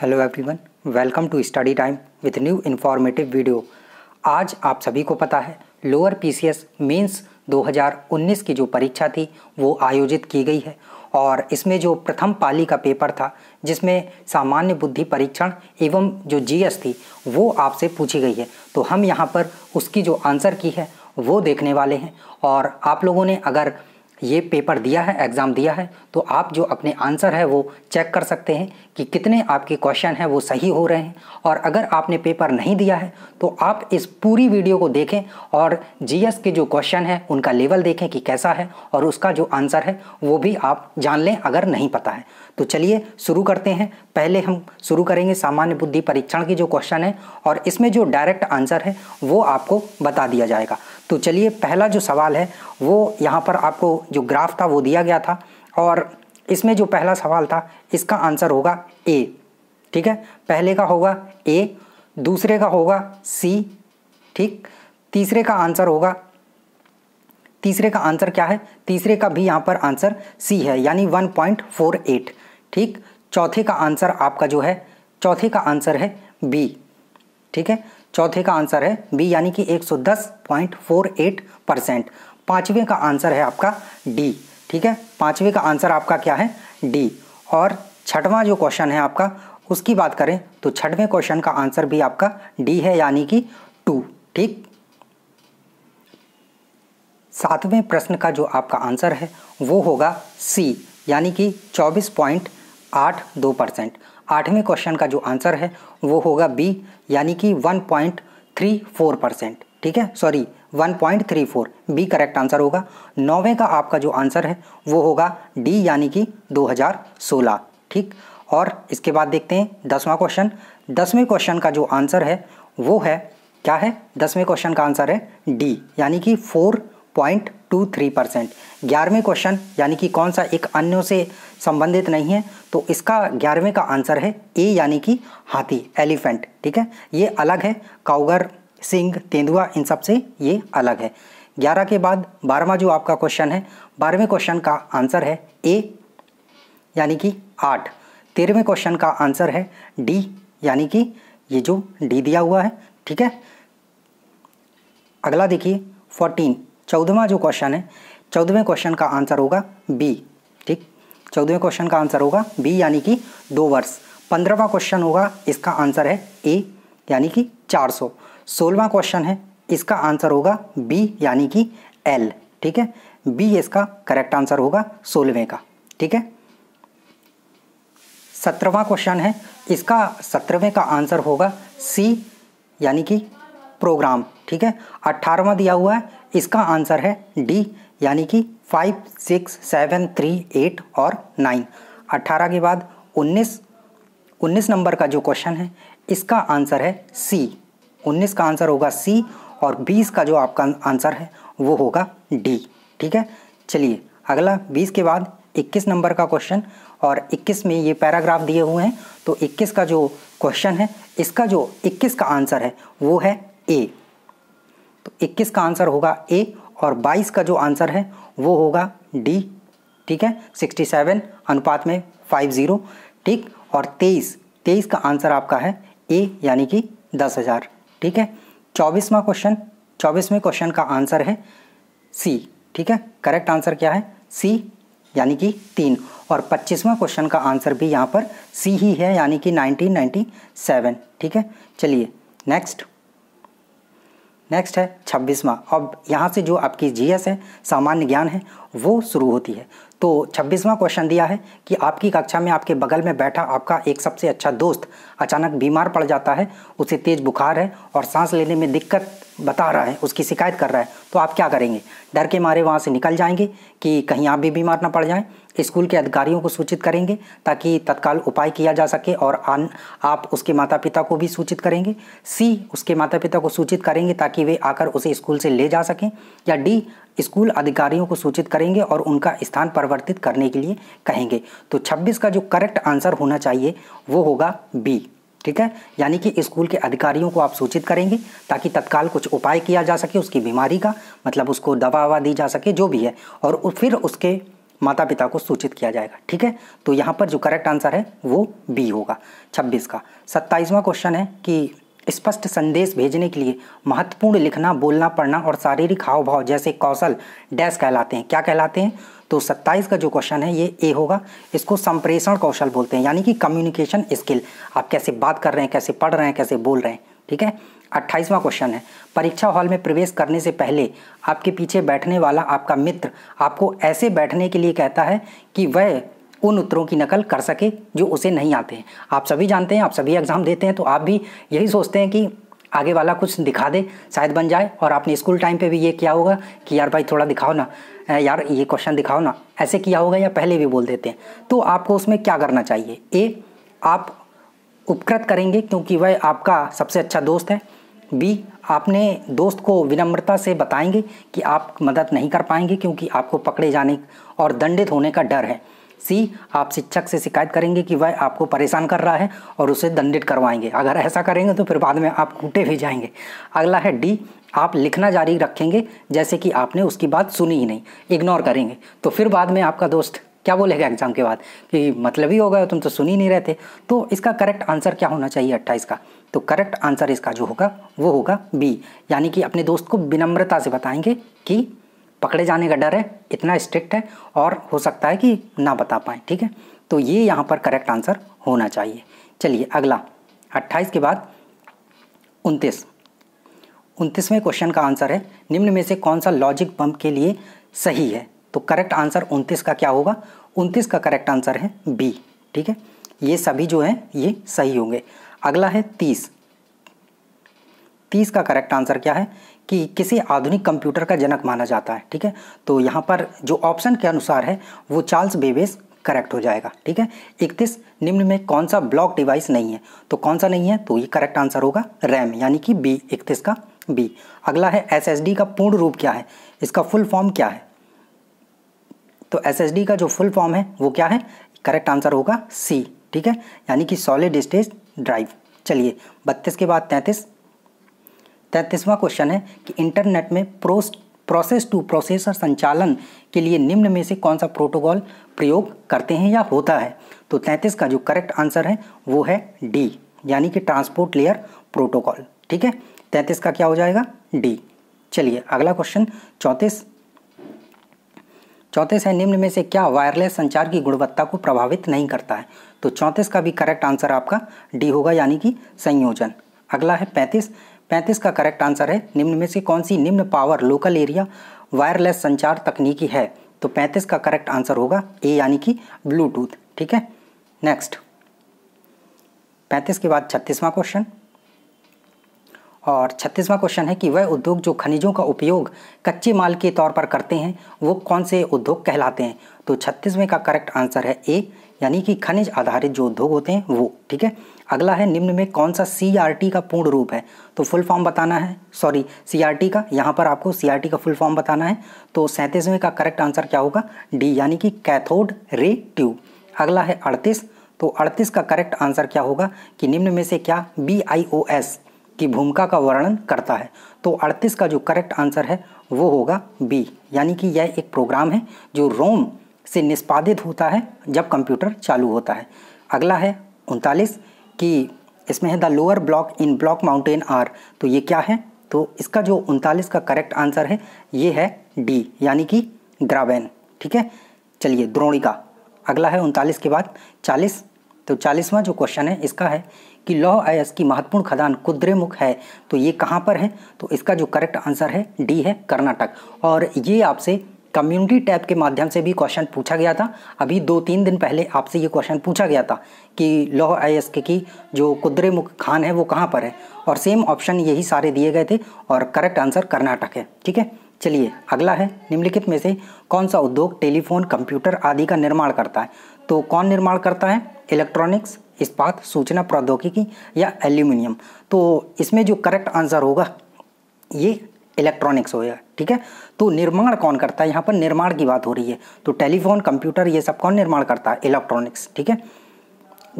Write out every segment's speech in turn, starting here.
hello everyone welcome to study time with new informative video आज आप सभी को पता है लोअर पीसीएस मेंस 2019 की जो परीक्षा थी वो आयोजित की गई है और इसमें जो प्रथम पाली का पेपर था जिसमें सामान्य बुद्धि परीक्षण एवं जो जीएस थी वो आपसे पूछी गई है तो हम यहाँ पर उसकी जो आंसर की है वो देखने वाले हैं और आप लोगों ने अगर ये पेपर दिया है एग्ज़ाम दिया है तो आप जो अपने आंसर है वो चेक कर सकते हैं कि कितने आपके क्वेश्चन हैं वो सही हो रहे हैं और अगर आपने पेपर नहीं दिया है तो आप इस पूरी वीडियो को देखें और जीएस के जो क्वेश्चन हैं उनका लेवल देखें कि कैसा है और उसका जो आंसर है वो भी आप जान लें अगर नहीं पता है तो चलिए शुरू करते हैं पहले हम शुरू करेंगे सामान्य बुद्धि परीक्षण की जो क्वेश्चन है और इसमें जो डायरेक्ट आंसर है वो आपको बता दिया जाएगा तो चलिए पहला जो सवाल है वो यहाँ पर आपको जो ग्राफ था वो दिया गया था और इसमें जो पहला सवाल था इसका आंसर होगा ए ठीक है पहले का होगा ए दूसरे का होगा सी ठीक तीसरे का आंसर होगा तीसरे का आंसर क्या है तीसरे का भी यहाँ पर आंसर सी है यानी 1.48 ठीक चौथे का आंसर आपका जो है चौथे का आंसर है बी ठीक है चौथे का आंसर है बी यानी कि 110.48 परसेंट पाँचवें का आंसर है आपका डी ठीक है पाँचवें का आंसर आपका क्या है डी और छठवां जो क्वेश्चन है आपका उसकी बात करें तो छठवें क्वेश्चन का आंसर भी आपका डी है यानी कि टू ठीक सातवें प्रश्न का जो आपका आंसर है वो होगा सी यानी कि चौबीस पॉइंट आठ दो परसेंट आठवें क्वेश्चन का जो आंसर है वो होगा बी यानी कि 1.34 परसेंट ठीक है सॉरी 1.34 बी करेक्ट आंसर होगा नौवें का आपका जो आंसर है वो होगा डी यानी कि 2016 ठीक और इसके बाद देखते हैं दसवां क्वेश्चन दसवें क्वेश्चन का जो आंसर है वो है क्या है दसवें क्वेश्चन का आंसर है डी यानी कि four point two three percent ग्यारहवें क्वेश्चन यानी कि कौन सा एक अन्यों से संबंधित नहीं है तो इसका ग्यारहवें का आंसर है ए यानी कि हाथी एलिफेंट ठीक है ये अलग है काउगर सिंह तेंदुआ इन सब से ये अलग है ग्यारह के बाद बारहवा जो आपका क्वेश्चन है बारहवें क्वेश्चन का आंसर है ए यानी कि आठ तेरहवें क्वेश्चन का आंसर है डी यानी कि ये जो डी दिया हुआ है ठीक है अगला देखिए फोर्टीन चौदहवा जो क्वेश्चन है चौदहवें क्वेश्चन का आंसर होगा बी ठीक चौदहवें क्वेश्चन का आंसर होगा बी यानी कि दो वर्ष पंद्रहवा क्वेश्चन होगा इसका आंसर है ए यानी कि चार सौ सोलवा क्वेश्चन है इसका आंसर होगा बी यानी कि एल ठीक है बी इसका करेक्ट आंसर होगा सोलहवें का ठीक है सत्रहवा क्वेश्चन है इसका सत्रहवें का आंसर होगा सी यानी कि प्रोग्राम ठीक है अट्ठारहवा दिया हुआ है इसका आंसर है डी यानी कि five six seven three eight और नाइन अट्ठारह के बाद उन्नीस उन्नीस नंबर का जो क्वेश्चन है इसका आंसर है सी उन्नीस का आंसर होगा सी और बीस का जो आपका आंसर है वो होगा डी ठीक है चलिए अगला बीस के बाद इक्कीस नंबर का क्वेश्चन और इक्कीस में ये पैराग्राफ दिए हुए हैं तो इक्कीस का जो क्वेश्चन है इसका जो इक्कीस का आंसर है वो है ए तो 21 का आंसर होगा ए और 22 का जो आंसर है वो होगा डी ठीक है 67 अनुपात में 50 ठीक और 23 23 का आंसर आपका है ए यानी कि 10,000 ठीक है चौबीसवा क्वेश्चन चौबीसवें क्वेश्चन का आंसर है सी ठीक है करेक्ट आंसर क्या है सी यानी कि तीन और पच्चीसवां क्वेश्चन का आंसर भी यहाँ पर सी ही है यानी कि 1997 ठीक है चलिए नेक्स्ट नेक्स्ट है छब्बीसवा अब यहाँ से जो आपकी जीएस है सामान्य ज्ञान है वो शुरू होती है तो छब्बीसवां क्वेश्चन दिया है कि आपकी कक्षा में आपके बगल में बैठा आपका एक सबसे अच्छा दोस्त अचानक बीमार पड़ जाता है उसे तेज बुखार है और सांस लेने में दिक्कत बता रहा है उसकी शिकायत कर रहा है तो आप क्या करेंगे डर के मारे वहाँ से निकल जाएंगे कि कहीं आप भी बीमार ना पड़ जाएं स्कूल के अधिकारियों को सूचित करेंगे ताकि तत्काल उपाय किया जा सके और आन, आप उसके माता पिता को भी सूचित करेंगे सी उसके माता पिता को सूचित करेंगे ताकि वे आकर उसे स्कूल से ले जा सकें या डी स्कूल अधिकारियों को सूचित करेंगे और उनका स्थान परिवर्तित करने के लिए कहेंगे तो छब्बीस का जो करेक्ट आंसर होना चाहिए वो होगा बी ठीक है यानी कि स्कूल के अधिकारियों को आप सूचित करेंगे ताकि तत्काल कुछ उपाय किया जा सके उसकी बीमारी का मतलब उसको दवा ववा दी जा सके जो भी है और फिर उसके माता पिता को सूचित किया जाएगा ठीक है तो यहाँ पर जो करेक्ट आंसर है वो बी होगा छब्बीस का सत्ताईसवां क्वेश्चन है कि स्पष्ट संदेश भेजने के लिए महत्वपूर्ण लिखना बोलना पढ़ना और शारीरिक हाव भाव जैसे कौशल डैश कहलाते हैं क्या कहलाते हैं तो 27 का जो क्वेश्चन है ये ए होगा इसको संप्रेषण कौशल बोलते हैं यानी कि कम्युनिकेशन स्किल आप कैसे बात कर रहे हैं कैसे पढ़ रहे हैं कैसे बोल रहे हैं ठीक है अट्ठाईसवां क्वेश्चन है परीक्षा हॉल में प्रवेश करने से पहले आपके पीछे बैठने वाला आपका मित्र आपको ऐसे बैठने के लिए कहता है कि वह उन उत्तरों की नकल कर सके जो उसे नहीं आते हैं आप सभी जानते हैं आप सभी एग्ज़ाम देते हैं तो आप भी यही सोचते हैं कि आगे वाला कुछ दिखा दे शायद बन जाए और आपने स्कूल टाइम पे भी ये किया होगा कि यार भाई थोड़ा दिखाओ ना यार ये क्वेश्चन दिखाओ ना ऐसे किया होगा या पहले भी बोल देते हैं तो आपको उसमें क्या करना चाहिए ए आप उपकृत करेंगे क्योंकि वह आपका सबसे अच्छा दोस्त है बी आपने दोस्त को विनम्रता से बताएंगे कि आप मदद नहीं कर पाएंगे क्योंकि आपको पकड़े जाने और दंडित होने का डर है सी आप शिक्षक से शिकायत करेंगे कि वह आपको परेशान कर रहा है और उसे दंडित करवाएंगे अगर ऐसा करेंगे तो फिर बाद में आप कूटे भी जाएंगे अगला है डी आप लिखना जारी रखेंगे जैसे कि आपने उसकी बात सुनी ही नहीं इग्नोर करेंगे तो फिर बाद में आपका दोस्त क्या बोलेगा एग्जाम के बाद कि मतलब ही हो गया तुम तो सुन ही नहीं रहे थे तो इसका करेक्ट आंसर क्या होना चाहिए अट्ठाईस का तो करेक्ट आंसर इसका जो होगा वो होगा बी यानी कि अपने दोस्त को विनम्रता से बताएंगे कि पकड़े जाने का डर है इतना स्ट्रिक्ट है और हो सकता है कि ना बता पाए ठीक है तो ये यहाँ पर करेक्ट आंसर होना चाहिए चलिए अगला अट्ठाईस के बाद उनतीस उनतीसवें क्वेश्चन का आंसर है निम्न में से कौन सा लॉजिक पंप के लिए सही है तो करेक्ट आंसर उनतीस का क्या होगा उनतीस का करेक्ट आंसर है बी ठीक है ये सभी जो हैं ये सही होंगे अगला है तीस तीस का करेक्ट आंसर क्या है कि किसी आधुनिक कंप्यूटर का जनक माना जाता है ठीक है तो यहाँ पर जो ऑप्शन के अनुसार है वो चार्ल्स बेबेस करेक्ट हो जाएगा ठीक है इकतीस निम्न में कौन सा ब्लॉक डिवाइस नहीं है तो कौन सा नहीं है तो ये करेक्ट आंसर होगा रैम यानी कि बी इकतीस का बी अगला है एसएसडी का पूर्ण रूप क्या है इसका फुल फॉर्म क्या है तो एसएसडी का जो फुल फॉर्म है वो क्या है करेक्ट आंसर होगा सी ठीक है यानी कि सॉलिड स्टेज ड्राइव चलिए बत्तीस के बाद तैंतीस तैंतीसवां क्वेश्चन है कि इंटरनेट में प्रोस प्रोसेस टू प्रोसेसर संचालन के लिए निम्न में से कौन सा प्रोटोकॉल प्रयोग करते हैं या होता है तो तैंतीस का जो करेक्ट आंसर है वो है डी यानी कि ट्रांसपोर्ट लेयर प्रोटोकॉल ठीक है तैंतीस का क्या हो जाएगा डी चलिए अगला क्वेश्चन चौंतीस चौंतीस है निम्न में से क्या वायरलेस संचार की गुणवत्ता को प्रभावित नहीं करता है तो चौंतीस का भी करेक्ट आंसर आपका डी होगा यानी कि संयोजन अगला है पैंतीस पैंतीस का करेक्ट आंसर है निम्न में से कौन सी निम्न पावर लोकल एरिया वायरलेस संचार तकनीकी है तो पैंतीस का करेक्ट आंसर होगा ए यानी कि ब्लूटूथ ठीक है नेक्स्ट पैंतीस के बाद छत्तीसवां क्वेश्चन और छत्तीसवां क्वेश्चन है कि वह उद्योग जो खनिजों का उपयोग कच्चे माल के तौर पर करते हैं वो कौन से उद्योग कहलाते हैं तो छत्तीसवें का करेक्ट आंसर है ए यानी कि खनिज आधारित जो उद्योग होते हैं वो ठीक है अगला है निम्न में कौन सा सी का पूर्ण रूप है तो फुल फॉर्म बताना है सॉरी सी का यहाँ पर आपको सी का फुल फॉर्म बताना है तो सैंतीसवें का करेक्ट आंसर क्या होगा डी यानी कि कैथोड रे ट्यूब अगला है अड़तीस तो अड़तीस का करेक्ट आंसर क्या होगा कि निम्न में से क्या बी आई ओ एस की भूमिका का वर्णन करता है तो अड़तीस का जो करेक्ट आंसर है वो होगा बी यानी कि यह एक प्रोग्राम है जो रोम से निष्पादित होता है जब कंप्यूटर चालू होता है अगला है उनतालीस कि इसमें है the lower block in block mountain are तो ये क्या है तो इसका जो उनतालीस का करेक्ट आंसर है ये है डी यानी कि ग्रावेन ठीक है चलिए द्रोणिका अगला है उनतालीस के बाद चालीस तो चालीसवां जो क्वेश्चन है इसका है कि लौह अयस की महत्वपूर्ण खदान कुद्रेमुख है तो ये कहाँ पर है तो इसका जो करेक्ट आंसर है डी है कर्नाटक और ये आपसे कम्युनिटी टैब के माध्यम से भी क्वेश्चन पूछा गया था अभी दो तीन दिन पहले आपसे ये क्वेश्चन पूछा गया था कि लौह अयस्क की जो कुद्रे मुख खान है वो कहाँ पर है और सेम ऑप्शन यही सारे दिए गए थे और करेक्ट आंसर कर्नाटक है ठीक है चलिए अगला है निम्नलिखित में से कौन सा उद्योग टेलीफोन कंप्यूटर आदि का निर्माण करता है तो कौन निर्माण करता है इलेक्ट्रॉनिक्स इस्पात सूचना प्रौद्योगिकी या एल्यूमिनियम तो इसमें जो करेक्ट आंसर होगा ये इलेक्ट्रॉनिक्स होगा ठीक है तो निर्माण कौन करता है यहाँ पर निर्माण की बात हो रही है तो टेलीफोन कंप्यूटर ये सब कौन निर्माण करता है इलेक्ट्रॉनिक्स ठीक है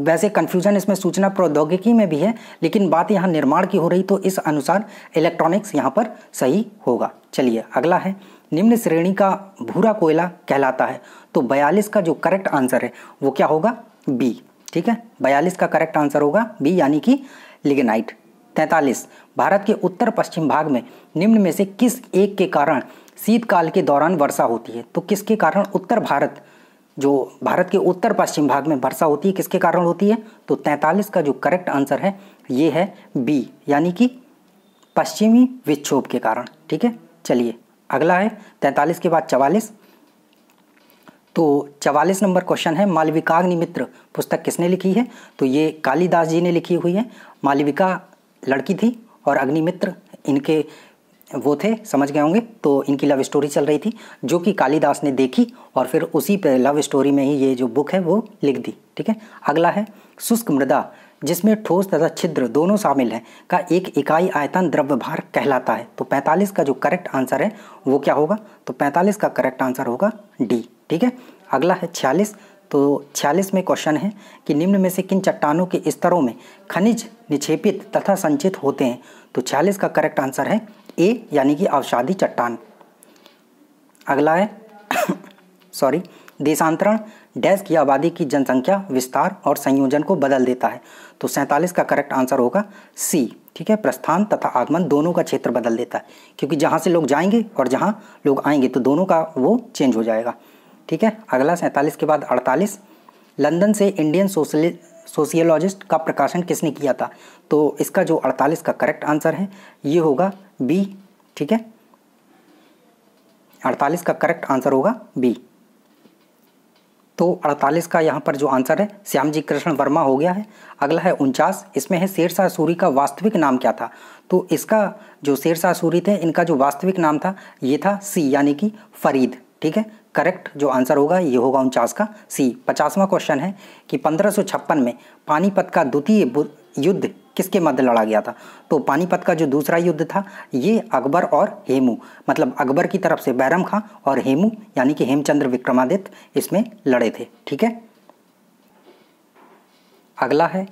वैसे कन्फ्यूजन इसमें सूचना प्रौद्योगिकी में भी है लेकिन बात यहाँ निर्माण की हो रही तो इस अनुसार इलेक्ट्रॉनिक्स यहाँ पर सही होगा चलिए अगला है निम्न श्रेणी का भूरा कोयला कहलाता है तो बयालीस का जो करेक्ट आंसर है वो क्या होगा बी ठीक है बयालीस का करेक्ट आंसर होगा बी यानी कि लिगनाइट तैंतालीस भारत के उत्तर पश्चिम भाग में निम्न में से किस एक के कारण शीतकाल के दौरान वर्षा होती है तो किसके कारण उत्तर भारत जो भारत के उत्तर पश्चिम भाग में वर्षा होती है किसके कारण होती है तो 43 का जो करेक्ट आंसर है ये है बी यानी कि पश्चिमी विक्षोभ के कारण ठीक है चलिए अगला है 43 के बाद 44 तो 44 नंबर क्वेश्चन है मालविकाग्नि मित्र पुस्तक किसने लिखी है तो ये कालिदास जी ने लिखी हुई है मालविका लड़की थी और अग्निमित्र इनके वो थे समझ गए होंगे तो इनकी लव स्टोरी चल रही थी जो कि कालिदास ने देखी और फिर उसी पे लव स्टोरी में ही ये जो बुक है वो लिख दी ठीक है अगला है शुष्क मृदा जिसमें ठोस तथा छिद्र दोनों शामिल हैं का एक इकाई आयतन द्रव्य भार कहलाता है तो 45 का जो करेक्ट आंसर है वो क्या होगा तो 45 का करेक्ट आंसर होगा डी ठीक है अगला है छियालीस तो छियालीस में क्वेश्चन है कि निम्न में से किन चट्टानों के स्तरों में खनिज निक्षेपित तथा संचित होते हैं तो छियालीस का करेक्ट आंसर है ए यानी कि अवसादी चट्टान अगला है सॉरी देशांतरण डैश की आबादी की जनसंख्या विस्तार और संयोजन को बदल देता है तो सैंतालीस का करेक्ट आंसर होगा सी ठीक है प्रस्थान तथा आगमन दोनों का क्षेत्र बदल देता है क्योंकि जहाँ से लोग जाएंगे और जहाँ लोग आएंगे तो दोनों का वो चेंज हो जाएगा ठीक है अगला सैंतालीस के बाद अड़तालीस लंदन से इंडियन सोशलि सोशियोलॉजिस्ट का प्रकाशन किसने किया था तो इसका जो अड़तालीस का करेक्ट आंसर है ये होगा बी ठीक है अड़तालीस का करेक्ट आंसर होगा बी तो 48 का यहाँ पर जो आंसर है श्याम जी कृष्ण वर्मा हो गया है अगला है उनचास इसमें है शेरशाह सूरी का वास्तविक नाम क्या था तो इसका जो शेरशाह सूरी थे इनका जो वास्तविक नाम था ये था सी यानी कि फरीद ठीक है करेक्ट जो आंसर होगा ये होगा उनचास का सी पचासवा क्वेश्चन है कि पंद्रह में पानीपत का द्वितीय युद्ध किसके मध्य लड़ा गया था तो पानीपत का जो दूसरा युद्ध था ये अकबर और हेमू मतलब अकबर की तरफ से बैरम खां और हेमू यानी कि हेमचंद्र विक्रमादित्य इसमें लड़े थे ठीक है अगला है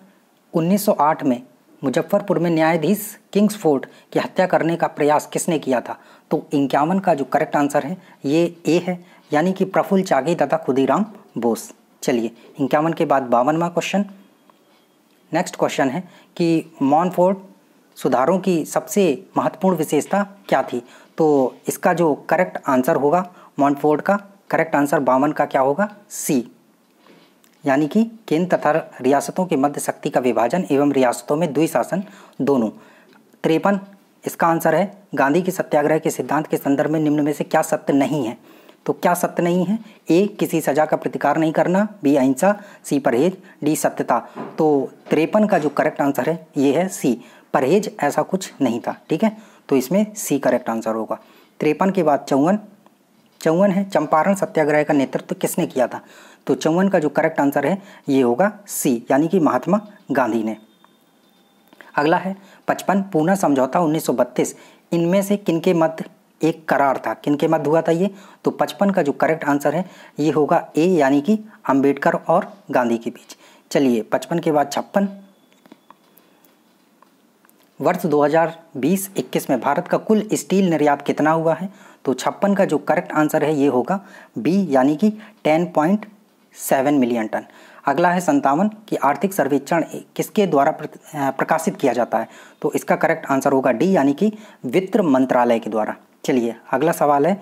1908 में मुजफ्फरपुर में न्यायाधीश किंग्स फोर्ट की हत्या करने का प्रयास किसने किया था तो इक्यावन का जो करेक्ट आंसर है ये ए है यानी कि प्रफुल्ल चागी तथा खुदीराम बोस चलिए इक्यावन के बाद बावनवा क्वेश्चन नेक्स्ट क्वेश्चन है कि मॉनफोर्ड सुधारों की सबसे महत्वपूर्ण विशेषता क्या थी तो इसका जो करेक्ट आंसर होगा मॉनफोर्ड का करेक्ट आंसर बावन का क्या होगा सी यानी कि केंद्र तथा रियासतों के मध्य शक्ति का विभाजन एवं रियासतों में द्वि शासन दोनों तिरपन इसका आंसर है गांधी के सत्याग्रह के सिद्धांत के संदर्भ में निम्न में से क्या सत्य नहीं है तो क्या सत्य नहीं है ए किसी सजा का प्रतिकार नहीं करना बी अहिंसा सी परहेज डी सत्यता तो त्रेपन का जो करेक्ट आंसर है ये है सी परहेज ऐसा कुछ नहीं था ठीक है तो इसमें सी करेक्ट आंसर होगा त्रेपन के बाद चौवन चौवन है चंपारण सत्याग्रह का नेतृत्व तो किसने किया था तो चौवन का जो करेक्ट आंसर है ये होगा सी यानी कि महात्मा गांधी ने अगला है पचपन पूना समझौता 1932 इनमें से किनके मध्य एक करार था किनके मध्य हुआ था ये तो पचपन का जो करेक्ट आंसर है ये होगा ए यानी कि अंबेडकर और गांधी के बीच चलिए पचपन के बाद छप्पन वर्ष 2020-21 में भारत का कुल स्टील निर्यात कितना हुआ है तो छप्पन का जो करेक्ट आंसर है ये होगा बी यानी कि 10.7 मिलियन टन अगला है संतावन कि आर्थिक सर्वेक्षण किसके द्वारा प्रकाशित किया जाता है तो इसका करेक्ट आंसर होगा डी यानी कि वित्त मंत्रालय के द्वारा चलिए अगला सवाल है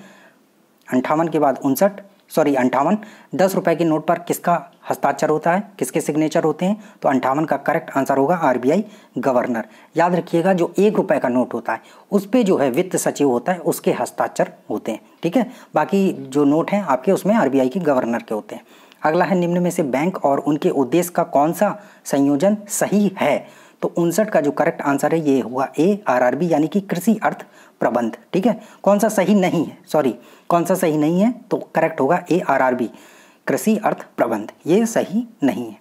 अंठावन के बाद उनसठ सॉरी अंठावन दस रुपए के नोट पर किसका हस्ताक्षर होता है किसके सिग्नेचर होते हैं तो अंठावन का करेक्ट आंसर होगा आरबीआई गवर्नर याद रखिएगा जो एक रुपए का नोट होता है उस पर जो है वित्त सचिव होता है उसके हस्ताक्षर होते हैं ठीक है बाकी जो नोट हैं आपके उसमें आर के गवर्नर के होते हैं अगला है निम्न में से बैंक और उनके उद्देश्य का कौन सा संयोजन सही है तो उनसठ का जो करेक्ट आंसर है ये हुआ ए आरआरबी यानी कि कृषि अर्थ प्रबंध ठीक है कौन सा सही नहीं है सॉरी कौन सा सही नहीं है तो करेक्ट होगा ए आरआरबी कृषि अर्थ प्रबंध ये सही नहीं है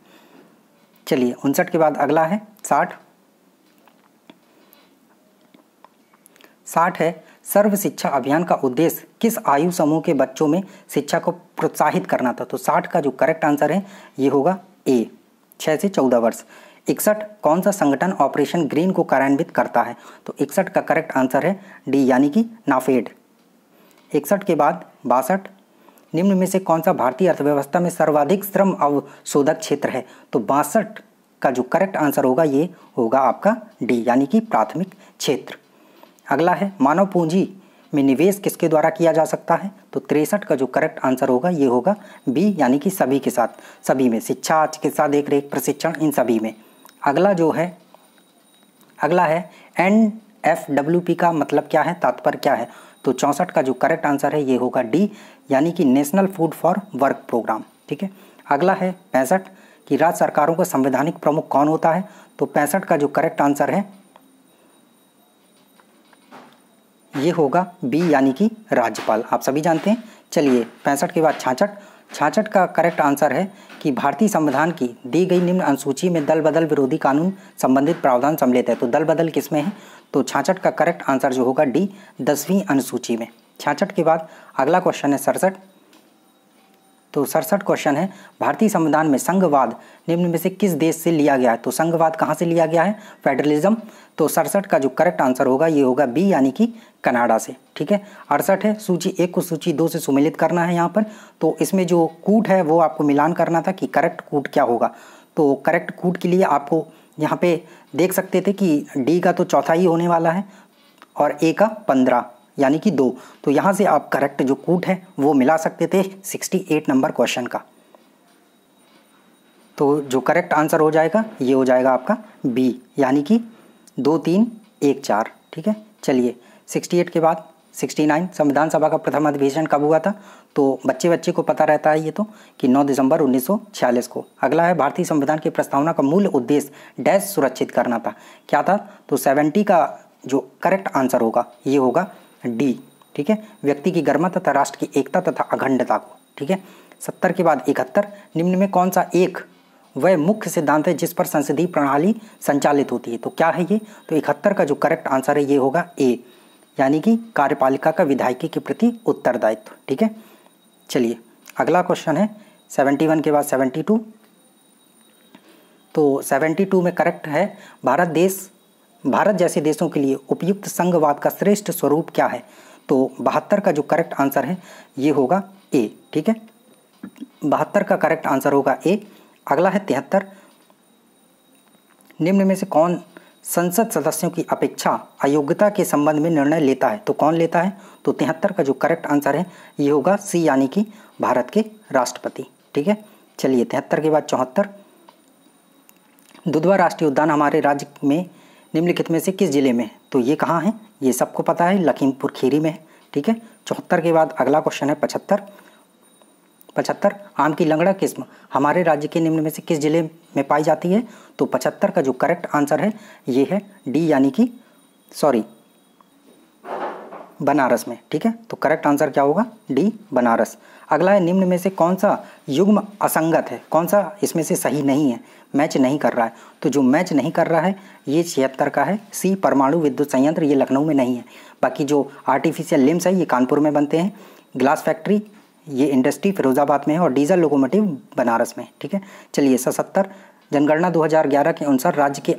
चलिए उनसठ के बाद अगला है साठ साठ है सर्व शिक्षा अभियान का उद्देश्य किस आयु समूह के बच्चों में शिक्षा को प्रोत्साहित करना था तो साठ का जो करेक्ट आंसर है ये होगा ए छः से चौदह वर्ष इकसठ कौन सा संगठन ऑपरेशन ग्रीन को कार्यान्वित करता है तो इकसठ का करेक्ट आंसर है डी यानी कि नाफेड इकसठ के बाद बासठ निम्न में से कौन सा भारतीय अर्थव्यवस्था में सर्वाधिक श्रम अवशोधक क्षेत्र है तो बासठ का जो करेक्ट आंसर होगा ये होगा आपका डी यानी कि प्राथमिक क्षेत्र अगला है मानव पूंजी में निवेश किसके द्वारा किया जा सकता है तो तिरसठ का जो करेक्ट आंसर होगा ये होगा बी यानी कि सभी के साथ सभी में शिक्षा चिकित्सा देखरेख प्रशिक्षण इन सभी में अगला जो है अगला है एन एफ डब्ल्यू पी का मतलब क्या है तात्पर्य क्या है तो चौंसठ का जो करेक्ट आंसर है ये होगा डी यानी कि national food for work programme ठीक है अगला है पैंसठ कि राज्य सरकारों का संवैधानिक प्रमुख कौन होता है तो पैंसठ का जो करेक्ट आंसर है ये होगा बी यानी कि राज्यपाल आप सभी जानते हैं चलिए पैंसठ के बाद छाछठ छाछठ का करेक्ट आंसर है कि भारतीय संविधान की दी गई निम्न अनुसूची में दल बदल विरोधी कानून संबंधित प्रावधान सम्मिलित है तो दल बदल किस में है तो छाछठ का करेक्ट आंसर जो होगा डी दसवीं अनुसूची में छाछठ के बाद अगला क्वेश्चन है सड़सठ तो सड़सठ क्वेश्चन है भारतीय संविधान में संघवाद निम्न में से किस देश से लिया गया है तो संघवाद कहाँ से लिया गया है फेडरलिज्म तो सड़सठ का जो करेक्ट आंसर होगा ये होगा बी यानी कि कनाडा से ठीक है अड़सठ है सूची एक को सूची दो से सुमिलित करना है यहाँ पर तो इसमें जो कूट है वो आपको मिलान करना था कि करेक्ट कूट क्या होगा तो करेक्ट कूट के लिए आपको यहाँ पे देख सकते थे कि डी का तो चौथा ही होने वाला है और ए का पंद्रह यानी कि दो तो यहाँ से आप करेक्ट जो कूट है वो मिला सकते थे 68 नंबर क्वेश्चन का तो जो करेक्ट आंसर हो जाएगा ये हो जाएगा आपका बी यानी कि दो तीन एक चार ठीक है चलिए 68 के बाद 69 संविधान सभा का प्रथम अधिवेशन कब हुआ था तो बच्चे बच्चे को पता रहता है ये तो कि 9 दिसंबर 1946 को अगला है भारतीय संविधान की प्रस्तावना का मूल उद्देश्य डैश सुरक्षित करना था क्या था तो 70 का जो करेक्ट आंसर होगा ये होगा डी ठीक है व्यक्ति की गर्मा तथा राष्ट्र की एकता तथा अखंडता को ठीक है सत्तर के बाद इकहत्तर निम्न में कौन सा एक वह मुख्य सिद्धांत है जिस पर संसदीय प्रणाली संचालित होती है तो क्या है ये तो इकहत्तर का जो करेक्ट आंसर है ये होगा ए यानी कि कार्यपालिका का विधायकी के प्रति उत्तरदायित्व ठीक है चलिए अगला क्वेश्चन है सेवेंटी वन के बाद सेवेंटी टू तो सेवेंटी टू में करेक्ट है भारत देश भारत जैसे देशों के लिए उपयुक्त संघवाद का श्रेष्ठ स्वरूप क्या है तो बहत्तर का जो करेक्ट आंसर है ये होगा ए ठीक है बहत्तर का करेक्ट आंसर होगा ए अगला है तिहत्तर निम्न में से कौन संसद सदस्यों की अपेक्षा अयोग्यता के संबंध में निर्णय लेता है तो कौन लेता है तो तिहत्तर का जो करेक्ट आंसर है ये होगा सी यानी कि भारत के राष्ट्रपति ठीक है चलिए तिहत्तर के बाद चौहत्तर दुधवा राष्ट्रीय उद्यान हमारे राज्य में निम्नलिखित में से किस जिले में है तो ये कहाँ है ये सबको पता है लखीमपुर खीरी में है ठीक है चौहत्तर के बाद अगला क्वेश्चन है पचहत्तर पचहत्तर आम की लंगड़ा किस्म हमारे राज्य के निम्न में से किस जिले में पाई जाती है तो पचहत्तर का जो करेक्ट आंसर है ये है डी यानी कि सॉरी बनारस में ठीक है तो करेक्ट आंसर क्या होगा डी बनारस अगला है निम्न में से कौन सा युग्म असंगत है कौन सा इसमें से सही नहीं है मैच नहीं कर रहा है तो जो मैच नहीं कर रहा है ये छिहत्तर का है सी परमाणु विद्युत संयंत्र ये लखनऊ में नहीं है बाकी जो आर्टिफिशियल लिम्स है ये कानपुर में बनते हैं ग्लास फैक्ट्री ये इंडस्ट्री फिरोजाबाद में है और डीजल लोकोमोटिव बनारस में ठीक है चलिए सतहत्तर जनगणना 2011 के अनुसार राज्य के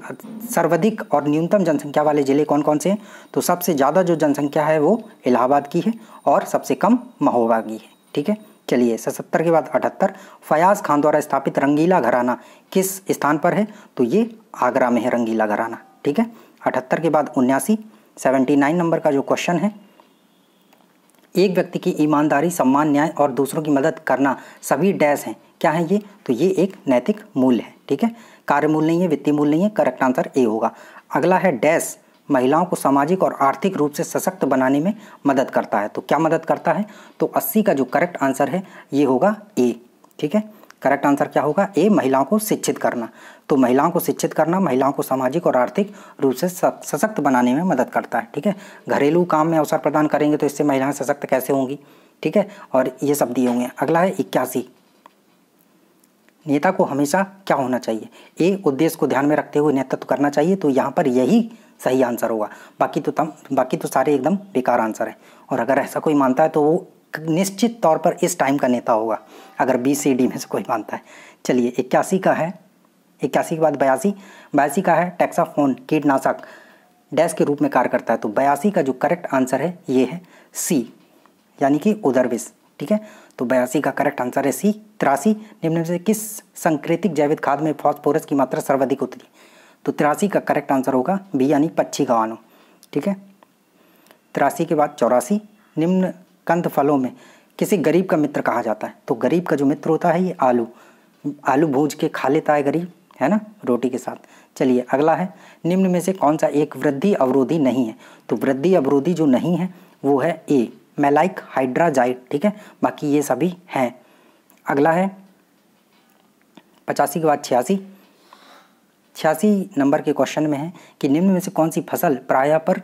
सर्वाधिक और न्यूनतम जनसंख्या वाले जिले कौन कौन से हैं तो सबसे ज़्यादा जो जनसंख्या है वो इलाहाबाद की है और सबसे कम महोबा की है ठीक है चलिए सतहत्तर के बाद अठहत्तर फयाज खान द्वारा स्थापित रंगीला घराना किस स्थान पर है तो ये आगरा में है रंगीला घराना ठीक है अठहत्तर के बाद उन्यासी सेवेंटी नाइन नंबर का जो क्वेश्चन है एक व्यक्ति की ईमानदारी सम्मान न्याय और दूसरों की मदद करना सभी डैश हैं क्या है ये तो ये एक नैतिक मूल्य है ठीक है कार्य मूल नहीं है वित्तीय मूल नहीं है करेक्ट आंसर ए होगा अगला है डैश महिलाओं को सामाजिक और आर्थिक रूप से सशक्त बनाने में मदद करता है तो क्या मदद करता है तो 80 का जो करेक्ट आंसर है ये होगा ए ठीक है करेक्ट आंसर क्या होगा ए महिलाओं को शिक्षित करना तो महिलाओं को शिक्षित करना महिलाओं को सामाजिक और आर्थिक रूप से सशक्त बनाने में मदद करता है ठीक है घरेलू काम में अवसर प्रदान करेंगे तो इससे महिलाएं सशक्त कैसे होंगी ठीक है और ये सब दिए होंगे अगला है इक्यासी नेता को हमेशा क्या होना चाहिए ए उद्देश्य को ध्यान में रखते हुए नेतृत्व करना चाहिए तो यहाँ पर यही सही आंसर होगा बाकी तो तम बाकी तो सारे एकदम बेकार आंसर है और अगर ऐसा कोई मानता है तो वो निश्चित तौर पर इस टाइम का नेता होगा अगर बी सी डी में से कोई मानता है चलिए इक्यासी का है इक्यासी के बाद बयासी बयासी का है टैक्साफोन कीटनाशक डैश के रूप में कार्य करता है तो बयासी का जो करेक्ट आंसर है ये है सी यानी कि उदरविस ठीक है तो बयासी का करेक्ट आंसर है सी तिरासी निम्न से किस संकृतिक जैविक खाद में फॉस्फोरस की मात्रा सर्वाधिक होती है तो तिरासी का करेक्ट आंसर होगा बी यानी पक्षी गवानो ठीक है तिरासी के बाद चौरासी निम्न कंद फलों में किसी गरीब का मित्र कहा जाता है तो गरीब का जो मित्र होता है ये आलू आलू भूज के खा लेता है गरीब है ना रोटी के साथ चलिए अगला है निम्न में से कौन सा एक वृद्धि अवरोधी नहीं है तो वृद्धि अवरोधी जो नहीं है वो है ए मेलाइक हाइड्राजाइड ठीक है बाकी ये सभी हैं अगला है पचासी के बाद छियासी छियासी नंबर के क्वेश्चन में है कि निम्न में से कौन सी फसल प्राय पर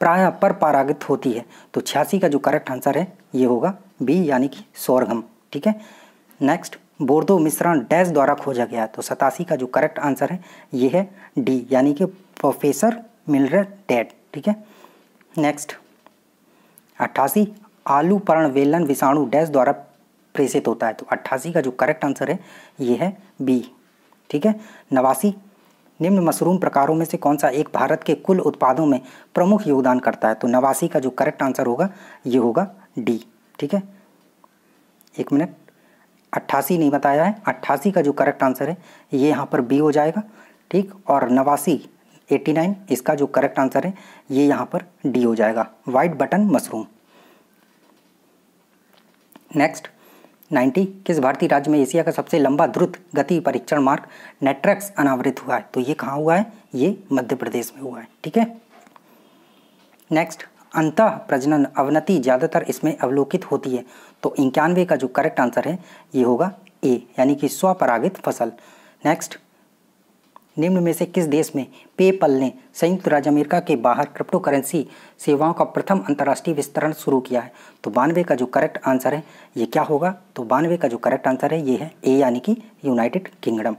प्राय पर पारागित होती है तो छियासी का जो करेक्ट आंसर है ये होगा बी यानी कि सौरघम ठीक है नेक्स्ट बोर्दो मिश्रण डैश द्वारा खोजा गया तो सतासी का जो करेक्ट आंसर है ये है डी यानी कि प्रोफेसर मिलर डेट ठीक है नेक्स्ट अट्ठासी आलू पर्ण वेलन विषाणु डैश द्वारा प्रेषित होता है तो अट्ठासी का जो करेक्ट आंसर है ये है बी ठीक है नवासी निम्न मशरूम प्रकारों में से कौन सा एक भारत के कुल उत्पादों में प्रमुख योगदान करता है तो नवासी का जो करेक्ट आंसर होगा ये होगा डी ठीक है एक मिनट अट्ठासी नहीं बताया है अट्ठासी का जो करेक्ट आंसर है ये यहाँ पर बी हो जाएगा ठीक और नवासी एटी नाइन इसका जो करेक्ट आंसर है ये यहाँ पर डी हो जाएगा white button mushroom next ninety किस भारतीय राज्य में एशिया का सबसे लंबा द्रुत गति परीक्षण मार्ग नेट्रैक्स अनावृत हुआ है तो ये कहाँ हुआ है ये मध्य प्रदेश में हुआ है ठीक है नेक्स्ट अंत प्रजनन अवनति ज़्यादातर इसमें अवलोकित होती है तो इक्यानवे का जो करेक्ट आंसर है ये होगा ए यानी कि स्वपरागित फसल नेक्स्ट निम्न में से किस देश में पेपल ने संयुक्त राज्य अमेरिका के बाहर क्रिप्टो करेंसी सेवाओं का प्रथम अंतर्राष्ट्रीय विस्तरण शुरू किया है तो बानवे का जो करेक्ट आंसर है ये क्या होगा तो बानवे का जो करेक्ट आंसर है ये है ए यानी कि यूनाइटेड किंगडम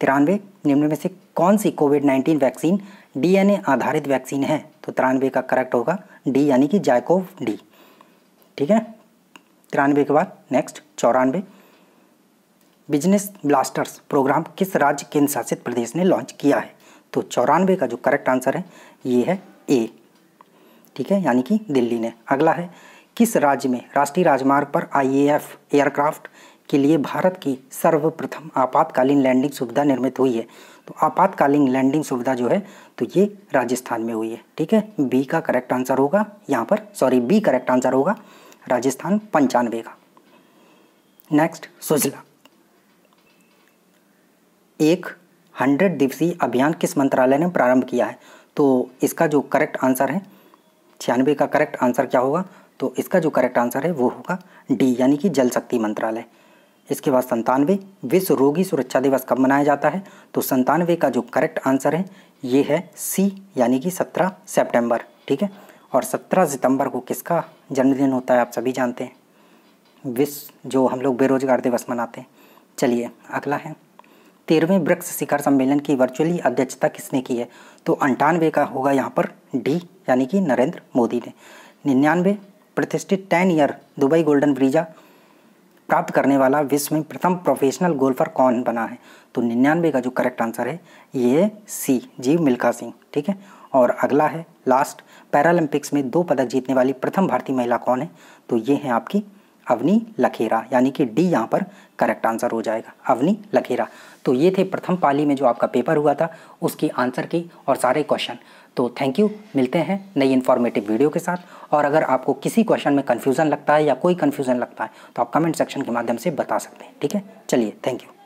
तिरानवे निम्न में से कौन सी कोविड नाइन्टीन वैक्सीन डी आधारित वैक्सीन है तो तिरानवे का करेक्ट होगा डी यानी कि जायकोव डी ठीक है तिरानवे के बाद नेक्स्ट चौरानवे बिजनेस ब्लास्टर्स प्रोग्राम किस राज्य केंद्र शासित प्रदेश ने लॉन्च किया है तो चौरानवे का जो करेक्ट आंसर है ये है ए ठीक है यानी कि दिल्ली ने अगला है किस राज्य में राष्ट्रीय राजमार्ग पर आईएएफ एयरक्राफ्ट के लिए भारत की सर्वप्रथम आपातकालीन लैंडिंग सुविधा निर्मित हुई है तो आपातकालीन लैंडिंग सुविधा जो है तो ये राजस्थान में हुई है ठीक है बी का करेक्ट आंसर होगा यहाँ पर सॉरी बी करेक्ट आंसर होगा राजस्थान पंचानवे का नेक्स्ट सुजला एक हंड्रेड दिवसीय अभियान किस मंत्रालय ने प्रारंभ किया है तो इसका जो करेक्ट आंसर है छियानवे का करेक्ट आंसर क्या होगा तो इसका जो करेक्ट आंसर है वो होगा डी यानी कि जल शक्ति मंत्रालय इसके बाद संतानवे विश्व रोगी सुरक्षा दिवस कब मनाया जाता है तो संतानवे का जो करेक्ट आंसर है ये है सी यानी कि सत्रह सेप्टेम्बर ठीक है और सत्रह सितंबर को किसका जन्मदिन होता है आप सभी जानते हैं विश्व जो हम लोग बेरोजगार दिवस मनाते हैं चलिए अगला है तेरहवें वृक्ष शिखर सम्मेलन की वर्चुअली अध्यक्षता किसने की है तो अंठानवे का होगा यहाँ पर डी यानी कि नरेंद्र मोदी ने निन्यानवे प्रतिष्ठित टेन ईयर दुबई गोल्डन ब्रीजा प्राप्त करने वाला विश्व में प्रथम प्रोफेशनल गोल्फर कौन बना है तो निन्यानवे का जो करेक्ट आंसर है ये सी जी मिल्खा सिंह ठीक है और अगला है लास्ट पैरालंपिक्स में दो पदक जीतने वाली प्रथम भारतीय महिला कौन है तो ये हैं आपकी अवनी लखेरा यानी कि डी यहाँ पर करेक्ट आंसर हो जाएगा अवनी लखेरा तो ये थे प्रथम पाली में जो आपका पेपर हुआ था उसकी आंसर की और सारे क्वेश्चन तो थैंक यू मिलते हैं नई इन्फॉर्मेटिव वीडियो के साथ और अगर आपको किसी क्वेश्चन में कन्फ्यूज़न लगता है या कोई कन्फ्यूज़न लगता है तो आप कमेंट सेक्शन के माध्यम से बता सकते हैं ठीक है चलिए थैंक यू